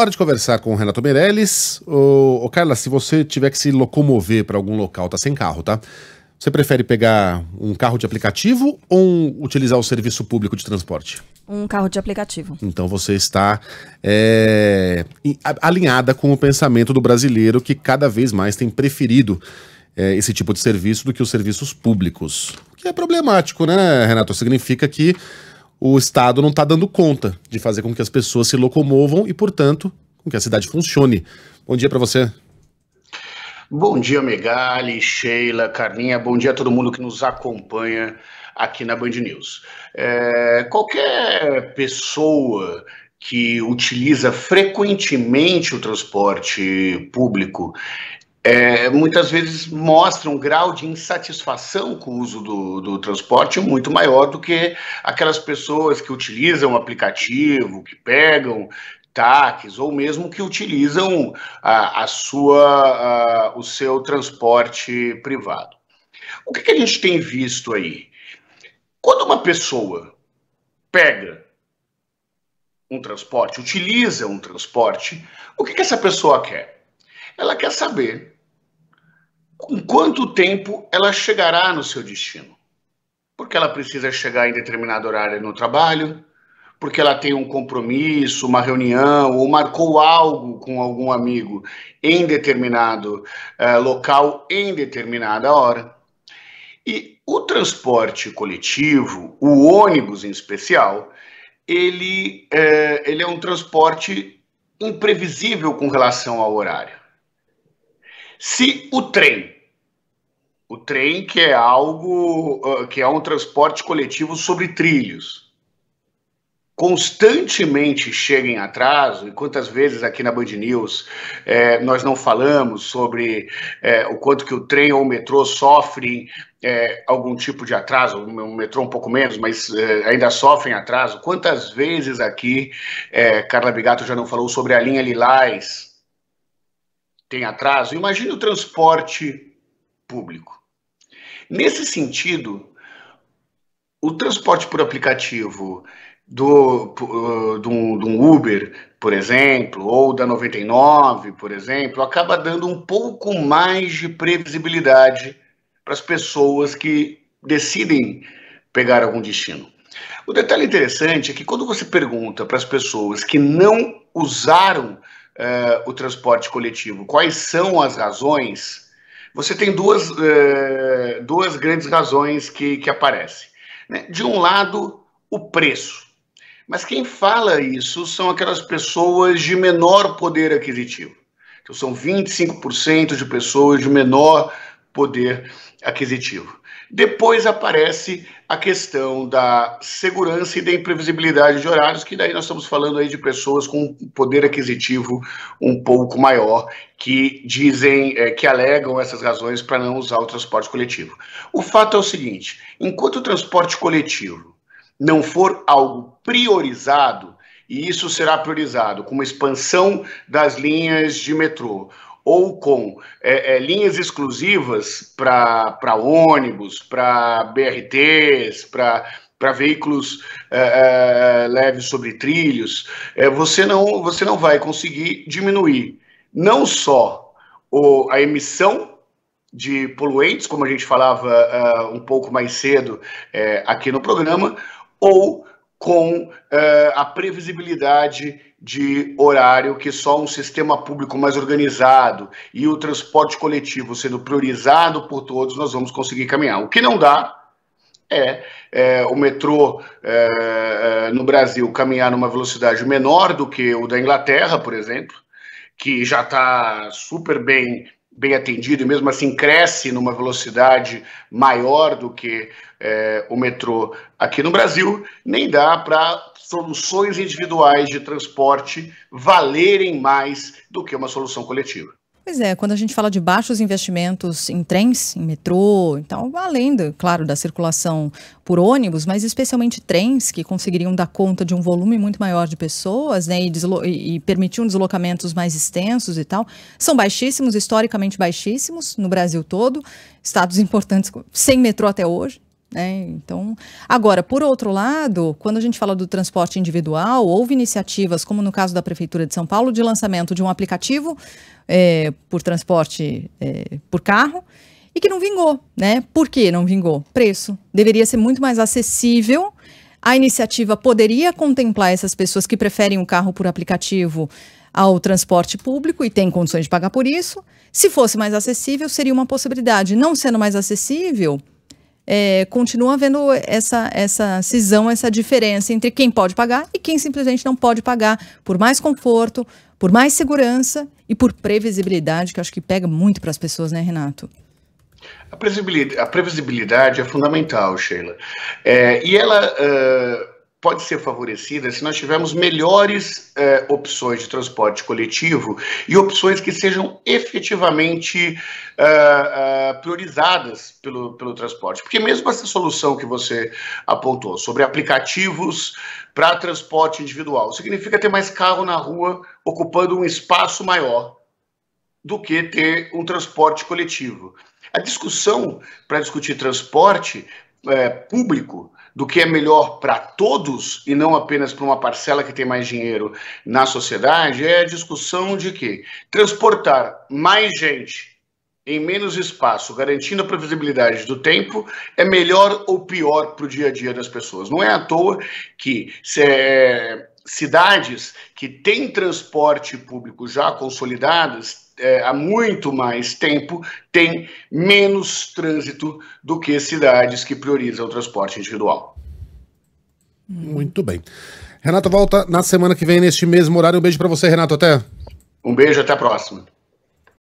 Hora de conversar com o Renato Meirelles. Ô, ô Carla, se você tiver que se locomover para algum local, tá sem carro, tá? Você prefere pegar um carro de aplicativo ou um, utilizar o serviço público de transporte? Um carro de aplicativo. Então você está é, alinhada com o pensamento do brasileiro que cada vez mais tem preferido é, esse tipo de serviço do que os serviços públicos. O que é problemático, né, Renato? Significa que o Estado não está dando conta de fazer com que as pessoas se locomovam e, portanto, com que a cidade funcione. Bom dia para você. Bom dia, Megali, Sheila, Carminha, bom dia a todo mundo que nos acompanha aqui na Band News. É, qualquer pessoa que utiliza frequentemente o transporte público, é, muitas vezes mostram um grau de insatisfação com o uso do, do, transporte muito maior do que aquelas pessoas que utilizam o aplicativo, que pegam táxis ou mesmo que utilizam a, a sua, a, o seu transporte privado. O que, que a gente tem visto aí? Quando uma pessoa pega um transporte, utiliza um transporte, o que, que essa pessoa quer? Ela quer saber em quanto tempo ela chegará no seu destino. Porque ela precisa chegar em determinado horário no trabalho, porque ela tem um compromisso, uma reunião, ou marcou algo com algum amigo em determinado uh, local, em determinada hora. E o transporte coletivo, o ônibus em especial, ele eh, ele é um transporte imprevisível com relação ao horário. Se o trem, o trem que é algo, ah, que é um transporte coletivo sobre trilhos, constantemente chega em atraso, e quantas vezes aqui na Band News é, nós não falamos sobre é, o quanto que o trem ou o metrô sofrem é, algum tipo de atraso, o metrô um pouco menos, mas ainda sofrem atraso. Quantas vezes aqui Carla Bigato já não falou sobre a linha Lilás, tem atraso, imagine o transporte público. Nesse sentido, o transporte por aplicativo do, ah, do Uber, por exemplo, ou da 99, por exemplo, acaba dando um pouco mais de previsibilidade para as pessoas que decidem pegar algum destino. O detalhe interessante é que quando você pergunta para as pessoas que não usaram uh, o transporte coletivo? Quais são as razões? Você tem duas, uh, duas grandes razões que, que aparecem. Né? De um lado, o preço. Mas quem fala isso são aquelas pessoas de menor poder aquisitivo. Então, são 25% de pessoas de menor poder aquisitivo. Depois aparece a questão da segurança e da imprevisibilidade de horários, que daí nós estamos falando aí de pessoas com poder aquisitivo um pouco maior, que dizem, é, que alegam essas razões para não usar o transporte coletivo. O fato é o seguinte: enquanto o transporte coletivo não for algo priorizado, e isso será priorizado com uma expansão das linhas de metrô, ou com é, é, linhas exclusivas para ônibus, para BRTs, para veículos é, é, leves sobre trilhos, é, você, não, você não vai conseguir diminuir não só o, a emissão de poluentes, como a gente falava é, um pouco mais cedo aqui no programa, ou com a previsibilidade de horário que só um sistema público mais organizado e o transporte coletivo sendo priorizado por todos, nós vamos conseguir caminhar. O que não dá é, é o metrô é, é no Brasil caminhar numa velocidade menor do que o da Inglaterra, por exemplo, que já está super bem bem atendido e mesmo assim cresce numa velocidade maior do que é, o metrô aqui no Brasil, nem dá para soluções individuais de transporte valerem mais do que uma solução coletiva. Pois é, quando a gente fala de baixos investimentos em trens, em metrô, então, além, do, claro, da circulação por ônibus, mas especialmente trens que conseguiriam dar conta de um volume muito maior de pessoas, né, e, e permitiam deslocamentos mais extensos e tal, são baixíssimos, historicamente baixíssimos no Brasil todo, estados importantes sem metrô até hoje, né? Então, agora, por outro lado, quando a gente fala do transporte individual, houve iniciativas, como no caso da Prefeitura de São Paulo, de lançamento de um aplicativo é, por transporte é, por carro e que não vingou, né? Por que não vingou? Preço. Deveria ser muito mais acessível. A iniciativa poderia contemplar essas pessoas que preferem o um carro por aplicativo ao transporte público e têm condições de pagar por isso. Se fosse mais acessível, seria uma possibilidade. Não sendo mais acessível, é, continua havendo essa, essa cisão, essa diferença entre quem pode pagar e quem simplesmente não pode pagar por mais conforto, por mais segurança e por previsibilidade, que eu acho que pega muito para as pessoas, né, Renato? A previsibilidade, a previsibilidade é fundamental, Sheila. É, e ela. Uh pode ser favorecida se nós tivermos melhores é, opções de transporte coletivo e opções que sejam efetivamente é, é, priorizadas pelo, pelo transporte. Porque mesmo essa solução que você apontou sobre aplicativos para transporte individual significa ter mais carro na rua ocupando um espaço maior do que ter um transporte coletivo. A discussão para discutir transporte público do que é melhor para todos e não apenas para uma parcela que tem mais dinheiro na sociedade é a discussão de que transportar mais gente em menos espaço, garantindo a previsibilidade do tempo, é melhor ou pior para o dia a dia das pessoas. Não é à toa que cidades que têm transporte público já consolidadas é, há muito mais tempo, tem menos trânsito do que cidades que priorizam o transporte individual. Muito bem. Renato volta na semana que vem, neste mesmo horário. Um beijo para você, Renato. Até. Um beijo, até a próxima.